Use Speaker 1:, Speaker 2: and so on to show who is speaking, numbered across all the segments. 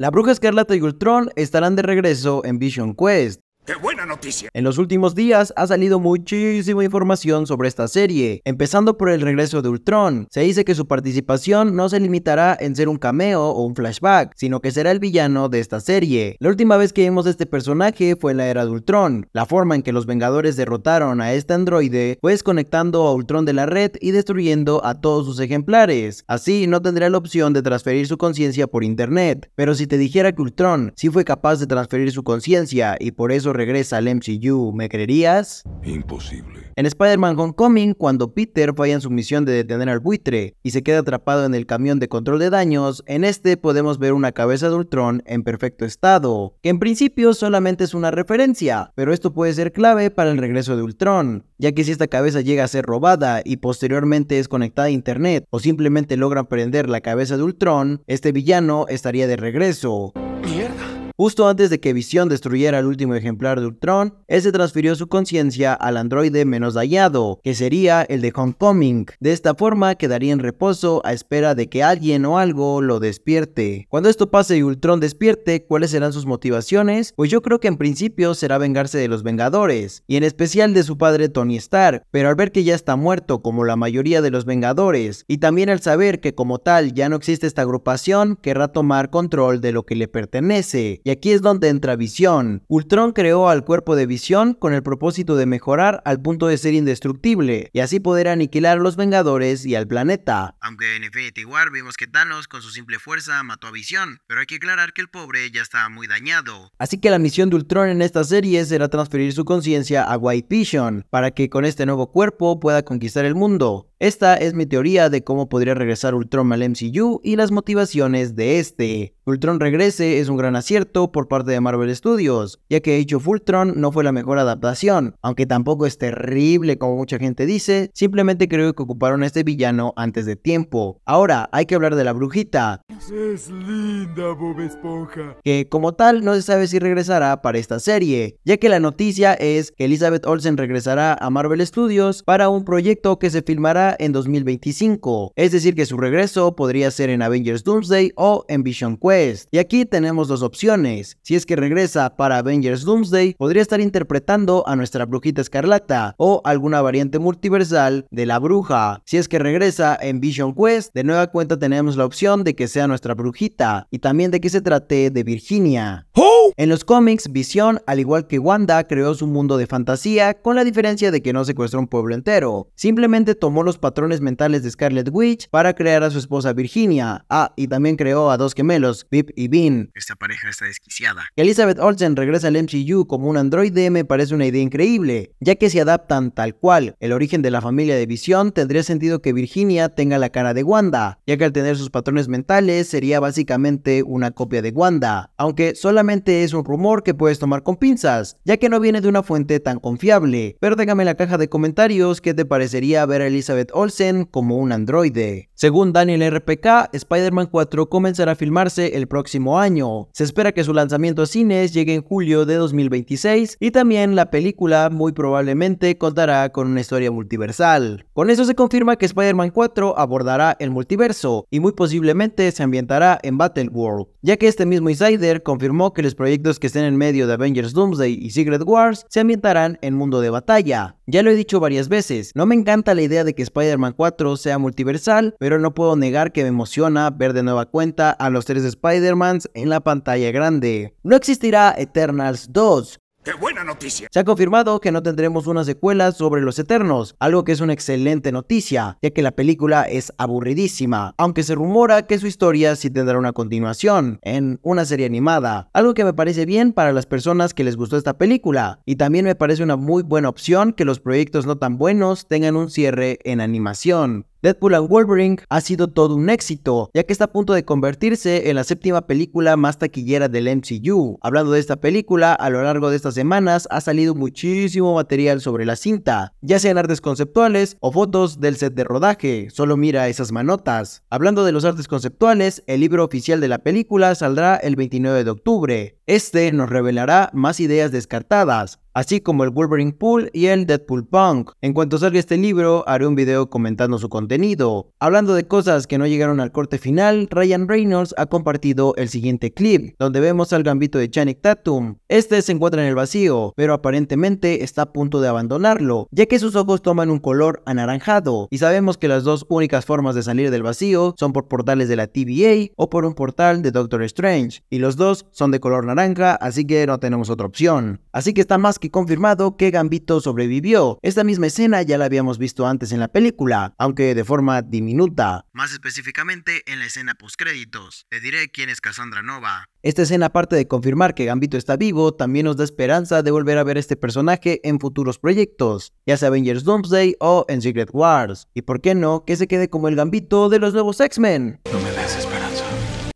Speaker 1: La Bruja Escarlata y Ultron estarán de regreso en Vision Quest, ¡Qué buena noticia! En los últimos días ha salido muchísima información sobre esta serie, empezando por el regreso de Ultron. Se dice que su participación no se limitará en ser un cameo o un flashback, sino que será el villano de esta serie. La última vez que vimos este personaje fue en la era de Ultron. La forma en que los Vengadores derrotaron a este androide fue desconectando a Ultron de la red y destruyendo a todos sus ejemplares. Así no tendrá la opción de transferir su conciencia por internet. Pero si te dijera que Ultron sí fue capaz de transferir su conciencia y por eso regresa al MCU, ¿me creerías? Imposible. En Spider-Man Homecoming, cuando Peter falla en su misión de detener al buitre y se queda atrapado en el camión de control de daños, en este podemos ver una cabeza de Ultron en perfecto estado, que en principio solamente es una referencia, pero esto puede ser clave para el regreso de Ultron, ya que si esta cabeza llega a ser robada y posteriormente es conectada a internet o simplemente logran prender la cabeza de Ultron, este villano estaría de regreso. Mierda. Justo antes de que Visión destruyera el último ejemplar de Ultron, ese transfirió su conciencia al androide menos dañado... que sería el de Homecoming. De esta forma quedaría en reposo a espera de que alguien o algo lo despierte. Cuando esto pase y Ultron despierte, ¿cuáles serán sus motivaciones? Pues yo creo que en principio será vengarse de los Vengadores, y en especial de su padre Tony Stark, pero al ver que ya está muerto como la mayoría de los Vengadores, y también al saber que como tal ya no existe esta agrupación, querrá tomar control de lo que le pertenece y aquí es donde entra Visión. Ultron creó al cuerpo de Visión con el propósito de mejorar al punto de ser indestructible y así poder aniquilar a los Vengadores y al planeta. Aunque en Infinity War vimos que Thanos con su simple fuerza mató a Visión, pero hay que aclarar que el pobre ya estaba muy dañado. Así que la misión de Ultron en esta serie será transferir su conciencia a White Vision para que con este nuevo cuerpo pueda conquistar el mundo. Esta es mi teoría de cómo podría regresar Ultron al MCU y las motivaciones de este. Ultron regrese es un gran acierto por parte de Marvel Studios, ya que hecho Fultron no fue la mejor adaptación, aunque tampoco es terrible como mucha gente dice, simplemente creo que ocuparon a este villano antes de tiempo. Ahora, hay que hablar de la brujita, es linda Bob Esponja. Que como tal no se sabe si regresará para esta serie, ya que la noticia es que Elizabeth Olsen regresará a Marvel Studios para un proyecto que se filmará en 2025, es decir que su regreso podría ser en Avengers Doomsday o en Vision Quest. Y aquí tenemos dos opciones, si es que regresa para Avengers Doomsday podría estar interpretando a nuestra brujita escarlata o alguna variante multiversal de la bruja. Si es que regresa en Vision Quest, de nueva cuenta tenemos la opción de que sea nuestra brujita y también de que se trate de Virginia. ¡Oh! En los cómics, Vision, al igual que Wanda, creó su mundo de fantasía, con la diferencia de que no secuestró un pueblo entero, simplemente tomó los patrones mentales de Scarlet Witch para crear a su esposa Virginia. Ah, y también creó a dos gemelos, Pip y Bean. Esta pareja está desquiciada. Que Elizabeth Olsen regresa al MCU como un androide me parece una idea increíble, ya que si adaptan tal cual el origen de la familia de Vision, tendría sentido que Virginia tenga la cara de Wanda, ya que al tener sus patrones mentales sería básicamente una copia de Wanda, aunque solamente es un rumor que puedes tomar con pinzas, ya que no viene de una fuente tan confiable, pero déjame en la caja de comentarios qué te parecería ver a Elizabeth Olsen como un androide. Según Daniel RPK, Spider-Man 4 comenzará a filmarse el próximo año. Se espera que su lanzamiento a cines llegue en julio de 2026 y también la película muy probablemente contará con una historia multiversal. Con eso se confirma que Spider-Man 4 abordará el multiverso y muy posiblemente se ambientará en Battleworld, ya que este mismo insider confirmó que los proyectos proyectos que estén en medio de Avengers Doomsday y Secret Wars se ambientarán en mundo de batalla. Ya lo he dicho varias veces, no me encanta la idea de que Spider-Man 4 sea multiversal, pero no puedo negar que me emociona ver de nueva cuenta a los tres Spider-Mans en la pantalla grande. No existirá Eternals 2, ¡Qué buena noticia! Se ha confirmado que no tendremos una secuela sobre los Eternos, algo que es una excelente noticia, ya que la película es aburridísima, aunque se rumora que su historia sí tendrá una continuación, en una serie animada, algo que me parece bien para las personas que les gustó esta película, y también me parece una muy buena opción que los proyectos no tan buenos tengan un cierre en animación. Deadpool and Wolverine ha sido todo un éxito, ya que está a punto de convertirse en la séptima película más taquillera del MCU. Hablando de esta película, a lo largo de estas semanas ha salido muchísimo material sobre la cinta, ya sean artes conceptuales o fotos del set de rodaje, solo mira esas manotas. Hablando de los artes conceptuales, el libro oficial de la película saldrá el 29 de octubre. Este nos revelará más ideas descartadas, así como el Wolverine Pool y el Deadpool Punk. En cuanto salga este libro, haré un video comentando su contenido contenido. Hablando de cosas que no llegaron al corte final, Ryan Reynolds ha compartido el siguiente clip, donde vemos al gambito de Channing Tatum. Este se encuentra en el vacío, pero aparentemente está a punto de abandonarlo, ya que sus ojos toman un color anaranjado, y sabemos que las dos únicas formas de salir del vacío son por portales de la TVA o por un portal de Doctor Strange, y los dos son de color naranja, así que no tenemos otra opción. Así que está más que confirmado que Gambito sobrevivió. Esta misma escena ya la habíamos visto antes en la película, aunque de de forma diminuta. Más específicamente en la escena post créditos, Te diré quién es Cassandra Nova. Esta escena, aparte de confirmar que Gambito está vivo, también nos da esperanza de volver a ver este personaje en futuros proyectos, ya sea Avengers Doomsday o en Secret Wars. Y por qué no, que se quede como el Gambito de los nuevos X-Men. No me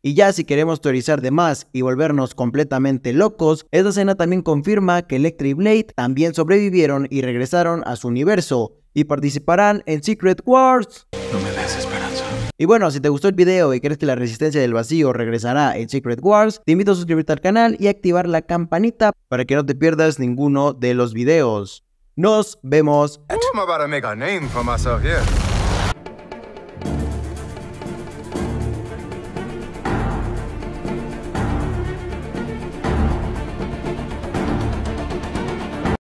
Speaker 1: y ya si queremos teorizar de más y volvernos completamente locos, esta escena también confirma que Electra Blade también sobrevivieron y regresaron a su universo, y participarán en Secret Wars. No me des esperanza. Y bueno, si te gustó el video y crees que la resistencia del vacío regresará en Secret Wars, te invito a suscribirte al canal y activar la campanita para que no te pierdas ninguno de los videos. Nos vemos.